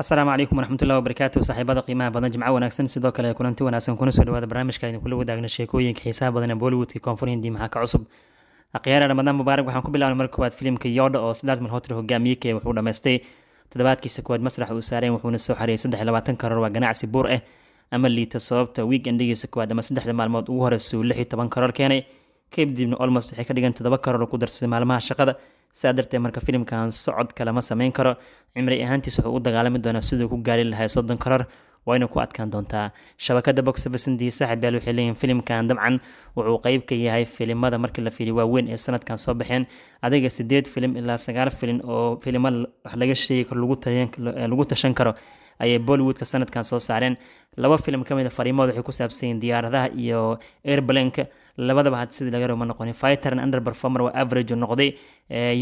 asalaamu calaykum waraxmatullahi wabarakaatu saaxiibada qiimaha badan jimco wanaagsan sidoo kale kulanti wanaagsan kuna soo dhawaada barnaamijka aynu kula wadaagna sheekooyinka xiisaha badan ee bollywoodka koonfur hindi maxaa ka cusub akhyaara ramadaan mubaarak waxaan ku bilaabnay marka koowaad filimka yoodha oo sidaad malhotre hogaamiye kee wuxuu dhammaystay toddobaadkiisa koowaad masraxa uu saareen wuxuuna soo xareeyay saddex labaatan karoor waa ganacsi buur ah ama liita sababta wiig endhigiisa koowaad ama saddexda maalmood ugu hore suu lix iyo toban karoor keenay kadibna olmost waxay ka dhigan toddoba karoor ku darsaday maalmaha shaqada saa darteed marka filimkan socodka lama sameyn karo cimri ahaantiis wuxuu u dagaalami doonaa siduu ku gaari lahay soddon karoor wayna ku adkaan doontaa shabakada boxevesindiyi saaxib yaal waxay leeyihin filimkan dabcan wuxuu qeyb ka yahay filimada markii la fiiliyo waaweyn ee sanadkan soo baxeen adiga sideed filim ilaa sagaal filin oo filimo wax laga sheegi karo lagu tashan karo ayay bollywoodka sanadkan soo saareen laba filim ka mid a ah waxay ku saabsanyiin diyaaradaha iyo airbalenka labadaba had sidii laga rabo ma noqonin fighteran underperformer waa average noqday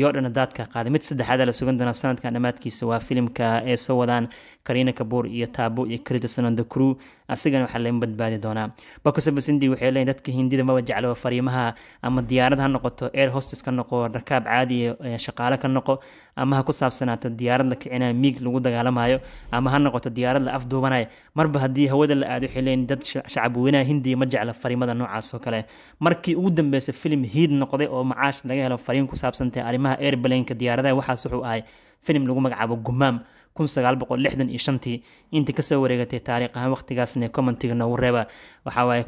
yoo daadka qaaday mid saddexaada la sugan doonaa sanadkan dhammaadkiisa waa filimka ay soo wadaan kariina kabuur iyo taabo iyo critisonon the crew asigana waxaa laga badbaadi doonaa bakosabasindi waxay leeyiin dadka hindida maba jeclo fariimaha ama diyaarad ha noqoto air hostes ka noqo rakaab caadi ah, shaqaale ka noqo ama ha ku saabsanaato diyaarad la kicinayo miig lagu dagaalamayo ama ha noqoto diyaarad la afduubanayo marba haddii haddii hawada la aado xileen dad shacab hindiya ma jecla fariimada noocaas oo kale markii ugu dambeysay filim hiid noqday oo macaash laga helo fariin ku saabsantay arrimaha airbalenka diyaaradaha waxaas wuxuu ahay filim lagu magacaabo gumaam tii intii kasoo wareegatay taariikh ahaan waqtigaasna commentiga noogu reeba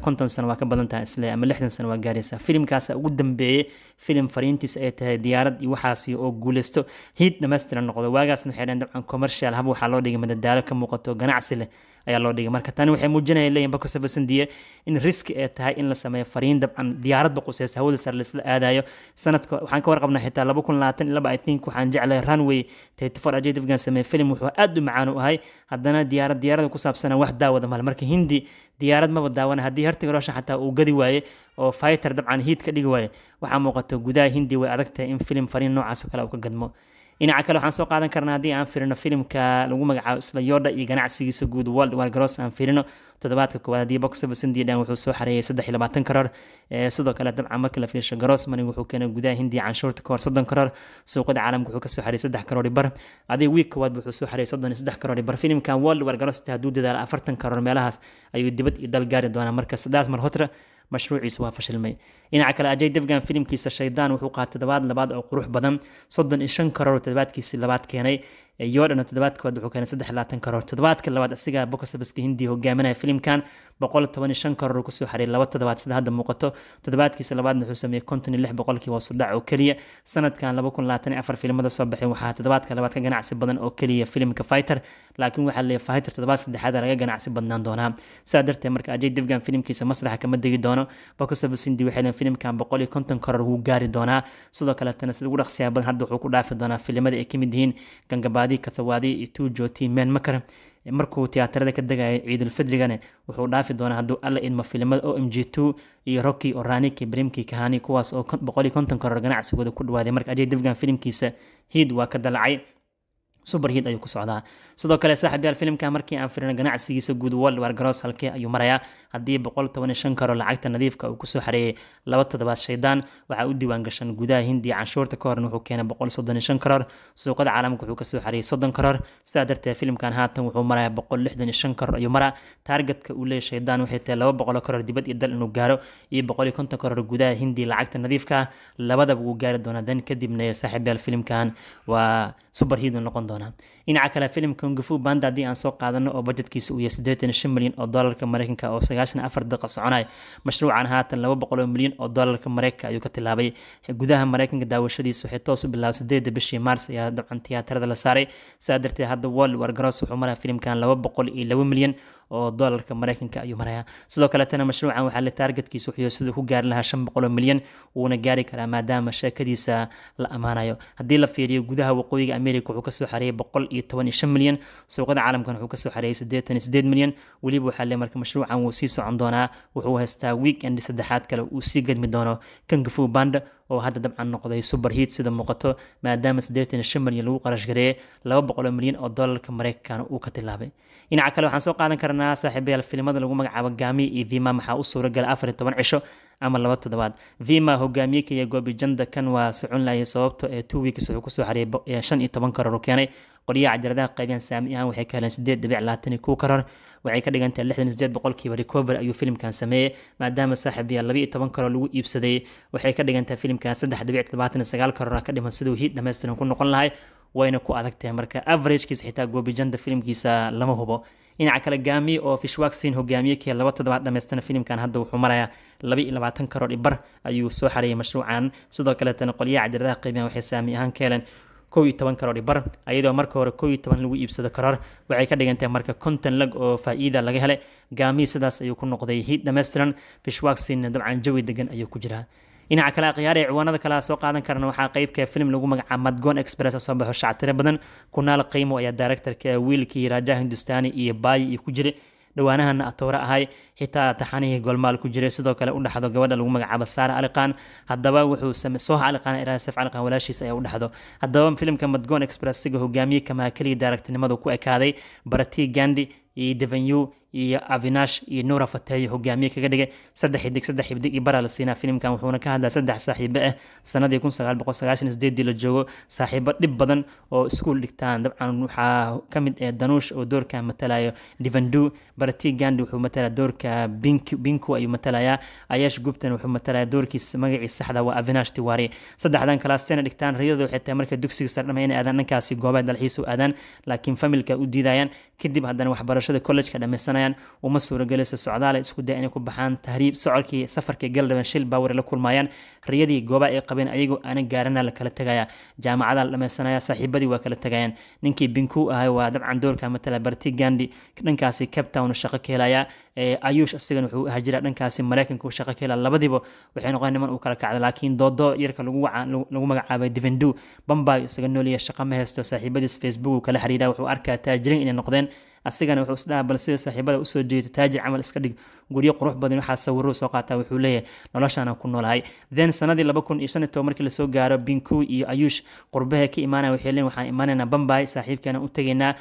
konton sano waa ka badan taha isle ama lixdan sano waa gaaraysaa filimkaasa ugu dambeeyey filim fariintiis ay tahay diyaarad iyo waxaasi oo guuleysto hiid dhamaystiran noqdo waagaasna waxay dheen dabcan commercial hab waxaa loo dhigay madadaalo ka muuqato ganacsi leh ayaa loo dhigay marka tani waxay muujinaya leeyihin bakose basandiye in riski ay tahay in la sameeyo fariin dabcan diyaaradba quseys hawada sare laisla aadayo sanadka waxaan ka warqabnaa xitaa laba kun labaatan iyo laba i think waxaan jeclay runway taytifar ajadifgan sameeye filim wuxuu aad u macaan u ahay haddana diyaarad diyaarada ku saabsana wax daawada mal marka hindi diyaarad maba daawana haddii hertiga rooshan xataa uu gadi waaye oo fighter dabcan hiid ka dhigi waaye waxaa muuqato gudaha hindi way adagtahay in filim fariin noocaas oo kale uu ka gadmo dhinaca kale waxaan soo qaadan karnaa haddii aan fiirino filimka lagu magacaabo isla yodha iyo ganacsigiisa guud world wargaroos aan fiirino toddobaadka koowaad haddii box office indiadan wuxuu soo xareeyay saddex iyo labaatan karar sidoo kale dabcan marka la fiirsho garoosmani wuxuu keenay gudaha hindiya canshuurta kahor soddon karar suuqada caalamka wuxuu kasoo xareeyay saddex karoori bar adiga wiig koowaad wuxuu soo xareeyay soddon iyo saddex karoori bar filimkan world wargaroos hadduu dadaala afartan karoor meelahaas ayuu dibad iyo dal gaari doonaa marka sadaad marhotra mashruuciisa waa fashilmay dhinaca kale ajay devgan filimkiisa shaydaan wuxuu qaatay toddobaad labaad oo qurux badan soddon iyo shan karoor toddobaadkiisi labaad keenay iyo dhan toddobaadkood wuxuu keenay saddex labaatan karoor toddobaadka labaad isagaa bokasabaska hindiya hogaaminaya filimkan boqol toban iyo shan karoor kusoo xariiray laba toddobaad sida hadda muuqato toddobaadkiisa labaadna wuxuu sameeyey konton iyo lix boqolkii waa sudhac oo keliya sanadkan laba kun labaatan iyo afar filimada soo baxeen waxaa toddobaadka labaad ka ganacsi badan oo keliya filimka fighter laakiin waxaa leeyahay fighter toddobaad saddexaad laga ganacsi badnaan doonaa saa darteed marka ajay devgan filimkiisa masraxa kama degi doono doano bakusabaindi waxay filimkan boqol iyo konton korar wuu gaari doonaa sidoo kaletana sida ugu dhaqsiyaa badan hadda wuxuu ku dhaafi doonaa filimada ay kamid yihiin gangabaadi kathawaadi iyo tuujoti men makar markuu tiyaatarada ka degaya ciidul wuxuu dhaafi doonaa hadduu alla idmo filimada o m g two iyo rocky oranik brimki kahani kuwaas oo boqol iyo konton korar ganacsigooda ku dhawaaday marka ajay dafgan filimkiisa hiid waa ka dalacay super hit ayuu ku socdaa sidoo kale saaxiibyaal filimka markii aan firino ganacsigiisa guud walwar gross halkee ayuu marayaa haddii boqol toban shan karo lacagta nadiifka uu kusoo xareeyey laba toddobaad shaydaan waxaa u diiwaangashan gudaha hindiya canshuurta ka horna wuxuu keenay boqol soddon shan karoor suuqada caalamka wuxuu kasoo xareeyey soddon karoor sidaa darteed filimkan haatan wuxuu marayaa boqol lixdan shan karoor ayuu maraa taargetka uu leeyahy shaydaan waxay tahay laba boqol karoor dibad iyo dal inuu gaaro iyo boqol iyo konton karoor gudaha hindiya lacagta nadiifka labadaba wuu gaari doonaa dan kadibna saaxiibyaal filimkan waa super hiduu noqon doona Barcelona dhinaca kale filimka kungufu banda haddii aan soo qaadano oo bajetkiisa uu yahay siddeetan shan milyan oo dollarka mareykanka oo sagaashan afar daqiiqa soconaya mashruucan haatan laba boqol oo milyan oo dollarka mareykanka ayuu ka tilaabay gudaha mareykanka daawashadiisa waxay toos u bilaabay sideedda bishii maars ayaa dabcan tiyaatarada la saaray saa darteed hadda wall wargaroos wuxuu maraya filimkan laba boqol iyo laba milyan oo dolarka mareykanka ayuu marayaa sidoo kaletana mashruucan waxaa la taargetkiisa wuxuu siduu ku gaari lahaa shan boqoloo milyan wuuna gaari karaa maadaama sheekadiisa la ammaanayo haddii la fiiriyo gudaha waqooyiga amerika wuxuu kasoo xareeyay boqol iyo iyo toban iyo shan milyan suuqyada caalamkan wuxuu kasoo xareeyay siddeetan iyo siddeed milyan weliba waxaa le marka mashruucan wuu sii socon doonaa wuxuu haystaa weekend saddexaad kale uu sii gedmi doono kangafuu banda oo hadda dabcan noqday super heat sida muuqato maadaama siddeetan shan milyan lagu qarash gareeyay laba boqol milyan oo doolarka maraykanka uu ka tilaabay dhinaca kale waxaan soo qaadan karnaa saaxiibayaal filimada lagu magacaabo gaami iyo vima maxaa u suuragalay afar iyo toban cisho ama laba toddobaad vima hogaamiye kaya gobi janda kan waa socon laayay sababta ee two weeks wuxuu kusoo xareeyay shan iyo toban karar u keenay qolyaha cajaladaha qaybiyaan saami ahaan waxay ka heleen siddeed dhibic labaatan iyo kow karar waxay ka dhigantahay lixdan sideed boqolkiiba recovery ayuu filimkan sameeyey maadaama saaxiib yaa lagu iibsaday waxay ka dhigantahay filimkan saddex ka dhiman siduu hiid dhammaystiran ku noqon lahay wayna ku adag marka averagekiisa xitaa goobijanta filimkiisa lama hubo dhinaca kale gaami oo fishwaksin hogaamiye laba toddobaad dhammaystana filimkan hadda wuxuu marayaa laba iyo ayuu soo xareeyay mashruucan sidoo kaleetana qolyaha cabdiradaha qiibiyan waxay saami ahaan ka heleen kow iyo toban karoor bar ayadoo marka hore kow iyo toban lagu iibsado karoor waxay ka dhigan marka konton lag oo faa'iida laga helay gaamihii sidaas ayuu ku noqday hiid dhammaystiran fishwaxinna dabcan jawi degan ayuu ku jiraa dhinaca kale akhyaara ciwaanada kale soo qaadan karana waxaa qaybka ah filim lagu magacaaba madgon express soo baxo shactiro badan kunaal qiimo ayaa directorka ah wiilkii raja hindustani iyo baayi iyo ku jiray dhawaanahan atoore ahay xitaa taxanihii golmaal ku jiray sidoo kale u dhaxdo gabadha lagu magacaabo saara caliqaan haddaba wuxuu sooha caliqaan ilaahay saf caliqaan walaashiis ayaa u dhaxdo haddaba filimka madgoon express siga hogaamiyey kamaa keliya daaragtinimadu ku ekaaday baratii gandi iyo devenyu iyo avinash iyo nuura fatehe hogaamiye kaga dhigay saddex xidig saddex xibdig iyo baraa la siinaa filimkan wuxuuna ka hadlaa saddex saaxiibo ah eh. sanadii kun sagaal boqol sagaashan sideedii la joogo saaxiibo dhib badan oo iskuul dhigtaan dabcan waxaa ka mid ah danuush oo doorka matalayo divandu barati gandi wuxuu matalaa doorka binku ayuu matalayaa ayash gubtan wuxuu matalaya doorkiis magaciis saxda waa avinash tiwari saddexdan kalaastena dhigtaan riyadu waxay tahay marka dugsiga sardhama inay aadaan dhankaasi goobeed dalxiis u aadaan laakiin familka u diidayaan kadib haddana waxbarasho waxbarashada kollejka dhammaysanayaan uma suuragelayso socdaale isku daya inay ku baxaan tahriib socolkii safarkii galadhaban shil baawar la kulmayaan riyadii gooba ay qabeen ayagoo aanan gaarana la kala tegaya jaamacada la dhammaysanaya saaxiibadii waa kala tegayaan ninkii binku ahay waa dabcan doolka matala barti gandi dhankaasi cape shaqo ka helaya ayuush asigana wuxuu ahaa jira dhankaasi maraykanka u shaqo ka helaya labadiiba waxay noqon niman uu kala kacda laakiin doodo yarka lagu magacaabay divendu bambayo isaga nooliya shaqo ma haysto saaxiibadiis facebook uu kala xiriira wuxuu arkaa taajiriin inay noqdeen asigana wuxuu bal sida saaxiibada usoo jeeta taajir camal iska dhig guryo qurux badan waxaa sawiro soo qaata wuxuu leeyahay noloshaana ku noolahay then sanadii laba kun iyo shan iyo toban markii lasoo gaaro binkuy iyo ayuush qurbaha ka imaanaya waxay leeyihin waxaan imaanaynaa bambay saaxiibkeena u tegaynaa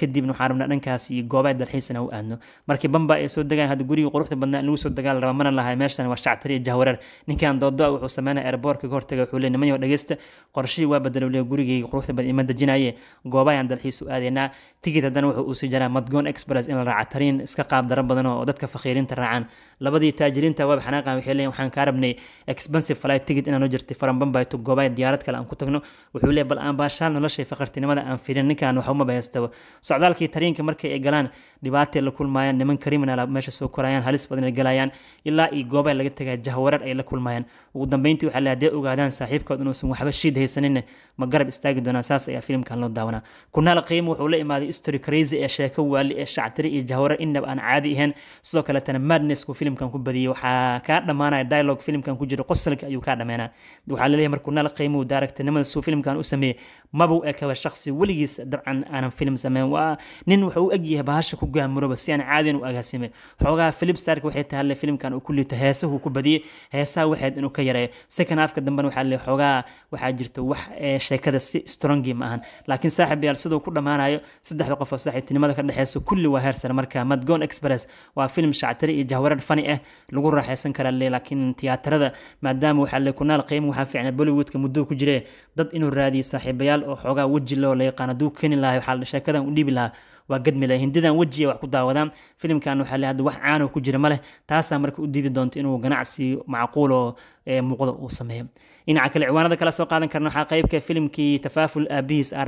kadibna waxaan rabnaa dhankaas iyo goobaha dalxiisana u aadno markii bambay ay soo degaan hadda gurigii quruxda badnaa in lagu soo degaan laraba mana lahay meeshan waa shactari iyo jahwareer ninkan doodo wuxuu sameynaya airboortka ka hortaga wuxuu leey nimanyo dhegeysta qorshihii waa bedelay leeyahay gurigayga quruxda badan ima dejinaye goobahan dalxiis u aadaynaa tigid haddana wuxuu usii jaraa madgoon express in la raaca tariin iska qaab dara badan oo dadka fakiirin taajiriinta raacaan labadii taajiriinta waab xanaaqan waxay leeyihin waxaan kaa rabnay expensive flight ticket inaan u jirtay farambanbayto goobaay diyaarad kale aan ku tagno wuxuu leeyahy bal aan baashaan noloshay faqartinimada aan firin ninkaan waxa uma bahaystaba socdaalkii tariinka markay ay galaan dhibaatay la kulmaayaan niman kriminala meesha soo korayaan halis badan ay galayaan ilaa iyo goobaay laga tagaa jahwarar ay la kulmayaan ugu dambeyntii waxaa le haddee ogaadaan saaxiibkood inuusan waxba shiid haysaninne ma garab istaagi doonaa saas ayaa filimkan loo daawanaa kunaal qiimo wuxuu la imaaday story crazy ee sheeko waali ee shactiri iyo jahwarar inaba aan caadi ahayn sidoo kaleeta haddana madnessku filimkan ku badiyey waxaa kaa dhammaanaya dialog filimkan ku jira qosalka ayuu kaa dhammeynaa waxaa laleeyahay markuu nala qiimuhu daaragtinimada suu filimkan u sameeyey mabu ekaba shaqsi weligiis dabcan aanan filim sameyn waa nin wuxuu u egyahay bahasha ku gaamuroba si aan caadiyan u agaasime xoogaha philip stark waxay tahay le filimkan uu ku liito heesahuu ku badiyey heesaha waxeed inuu ka yareeyo second dambena waxaa laleeyahay xoogaha waxaa jirta wax eh, sheekada si strongi ma ahan laakiin saaxib siduu ku dhammaanayo saddexda qof oo saaxiibtinimada ka dhexeysa kulli waa heersare marka madgon express waa filim shacab tiyaatar iyo jahwareer fani ah lagu raaxaysan karaa laakiin tiyaatarada maadaama waxaa lekunaal qiimo waxaa fiicna bollywoodka muddo ku jire dad inuu raadiyo saaxiibayaal oo xoogaa weji loo la yaqaana duu keeni lahay waxaa sheekadan u dhiibi lahaa waa gadmi leh ah. hindidan weji ay wax ku daawadaan filimkan waxaa le hadda wax caano ku jira ma taasaa marka u diidi doonta inuu ganacsi macquul oo eh, uu sameeyo dhinaca kale ciwaanada kala soo qaadan karna waxaa qaybka ah filimkii tafaaful aabihiis ah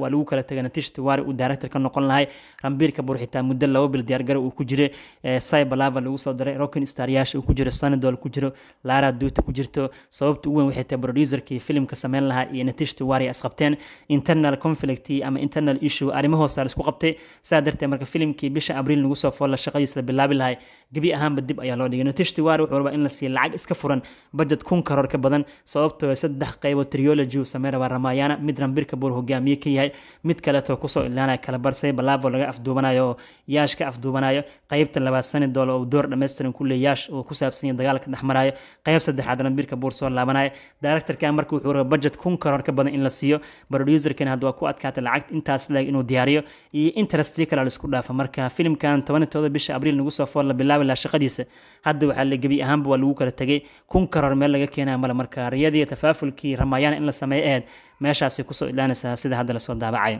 waa lagu kala tegay natish tiwari uu director noqon lahay rambiirka burxitaa muddo laba bil diyaargara uu ku jiray eh, cyber lava lagu soo daray rockin staryaasha uu ku jiro sanadol ku jiro lara duuta ku jirto sababta u weyn waxay tahay producerkii filimka sameyn lahaa iyo natish tiwari isqabteen internal conflict ama internal issue arrimahoos la isku qabtay noqday saa dartee marka filimkii bisha abriil lagu soo foolla shaqadiis la bilaabi lahay gebi ahaanba dib ayaa loo dhigay natish tiwari wuxuu rabaa in la siiya lacag iska furan budget kun karoor ka badan sababtoo ah saddex qaybo triology uu samey rabaa ramayana mid rambirka buur hogaamiye ka yahay mid kaleetoo kusoo ilaanaya kalabarsay balaavo laga afduubanayo oo yaash ka afduubanayo qaybta labaad sanidoola uu door dhammaystiran ku yaash oo ku saabsan dagaalka dhexmarayo qayb saddexaad rambirka buur soo laabanaya directorkan marka wuxuu rabaa budget kun karoor ka badan in la siiyo producerkana hadda waa ku adkaatay lacag intaas leeg inuu diyaariyo iyo interestri kale la isku dhaafa marka filimkan tobanitooda bisha abriil nagu soo fool la bilaabi laha shaqadiisa hadda waxaa la gebi ahaanba waa lagu kala tegay kun karoor meel laga keenaya male marka riyadii tafaafulkii ramayaan in la sameeyo aheed meeshaasi kusoo idlaanaysaa sida hadda lasoo daabacay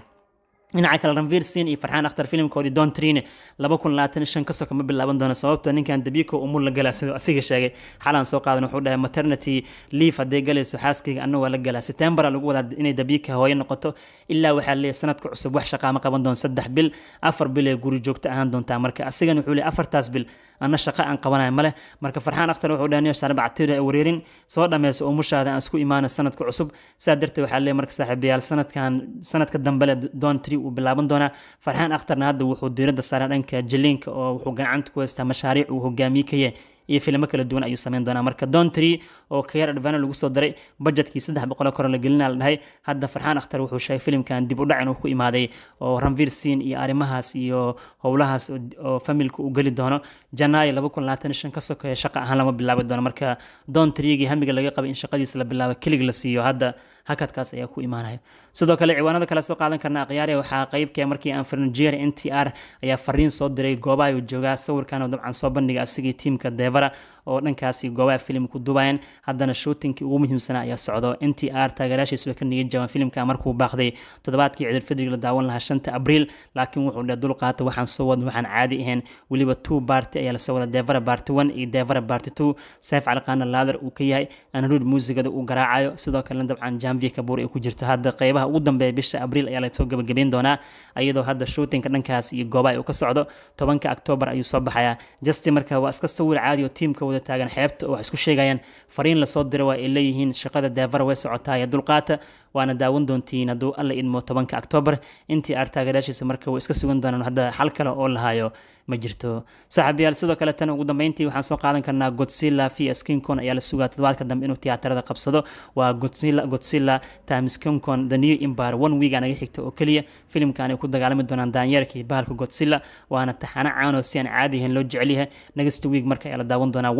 dhinaca kale ranvir sin iyo farxaan akhtar filimkoodii don trine laba kun labaatan shan kasoo kama bilaaban doona sababto ninkan dabiiko umur la galaa siduu asiga sheegay xalaan soo qaadan wuxuu dhahay maternity leaf hadday galayso xaaskayga anna waa la galaa septembera lagu wadaa inay dabiika hooye noqoto ilaa waxaa leeyahay sanadka cusub wax shaqaama qaban doon saddex bil afar bil ee guri joogto ahaan doontaa marka asigan wuxuu leeyahay afartaas bil anna shaqa aan qabanaya male marka farxaan akhtar wuxuu dhahay niyoshar ee wareerin soo dhameyso umushaada aan isku imaano sanadka cusub saa darteed waxaa leeyahay marka saaxiibayaal sanadkan sanadka dambele don tri wuu bilaaban doonaa farxaan akhtarna hadda wuxuu diirada saaraa dhanka jaliinka oo wuxuu gacanta ku haystaa mashaariic uu hogaamiykaye iyo filmo kala duwan ayuu sameyn doonaa marka dontry oo kayar advano lagu soo daray budgetkii saddex boqol kor la gelina la dhahay hadda farxaan akhtar wuxuu sheegay filimkan dib u dhac inuu ku imaaday oo ranvir siin iyo arrimahaas iyo howlahaas oo familka uu geli doono janaayo laba kun labaatan shan ka sokeeya shaqa ahaan lama bilaabi doono marka dontryigii hamiga laga qabay in shaqadiisa la bilaabo kelig la siiyo hadda hakadkaas ayaa ku imaanaya sidoo kale ciwaanada kale soo qaadan karna akhyaari waxaa qeybka ah markii aan farnajeer n t r ayaa fariin soo diray goobaha uu joogaa sawirkan oo dabcan soo bandhiga asigii tiimka deevara oo dhankaasi goobaha filim ku dubayeen haddana shootinkii ugu muhiimsanaa ayaa socdo n t r taageerayaashiis way ka niyad jabaan filimka markuu baaqday toddobaadkii ciidulfidrig la daawan lahaa shanta abriil laakiin wuxuu dheh dulqaata waxaan soo wadan waxaan caadi ahayn weliba two barty ayaa lasoo wada deevara barty one iyo deevara barty two seef caliqaana laadar uu ka yahay anaruud muusigada uu garaacayo sidoo kalena dabcan jaambi mv kabur ay ku jirto hadda qeybaha ugu dambeeya bisha abriil ayaa lasoo gabagabeyn doonaa ayadoo hadda shootinka dhankaas iyo goobaha uu ka socdo tobanka octoobar ayuu soo baxayaa justin marka waa iska sawir caadi oo tiimka wada taagan xeebta oo wax isku sheegayaan fariin lasoo diro waa ay leeyihiin shaqada deefara way socotaaya dulqaata waana daawan doontiin hadduu alla idmo tobanka octoobar intii aar taageeraashiisa marka way iska sugan doonaan hadda xal kale oo lahayo ma jirto saaxiibayaal sidoo kale tan ugu dambeyntii waxaan soo qaadan karnaa godzilla vs king kong ayaa la sugaa toddobaadka dambe inuu tiyaatarada qabsado waa godzilla godzilla times king kong the new empire one week aa naga xigta oo keliya filimkaanay ku dagaalami doonaan daanyeerkii bahalka godzilla waana taxaano caan oo si aan caadi ahayn loo jecel yahay next week marka ayaa la daawan doonaa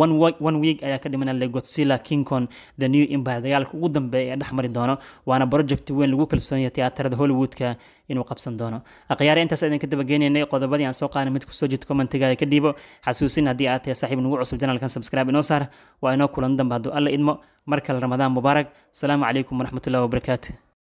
one week ayaa ka dhimanaa le godzilla king kong the new empire dagaalka ugu dambeeya ee dhexmari doono waana project weyn lagu kalsoon yahay tiyaatarada hollywoodka inuu qabsan doono akhyaare intaas idinka dabageynayna qodobadii aan soo qaadan mid kusoo jira mid commentigaga ka dhiibo xasuusin haddii aad tahay saaxiib nagu cusub janalkan subscribe inoo saar waa inoo kulan damba hadduu alla idmo mar kale ramadaan mubaarak asalaamu calaykum waraxmatullahi wabarakaatu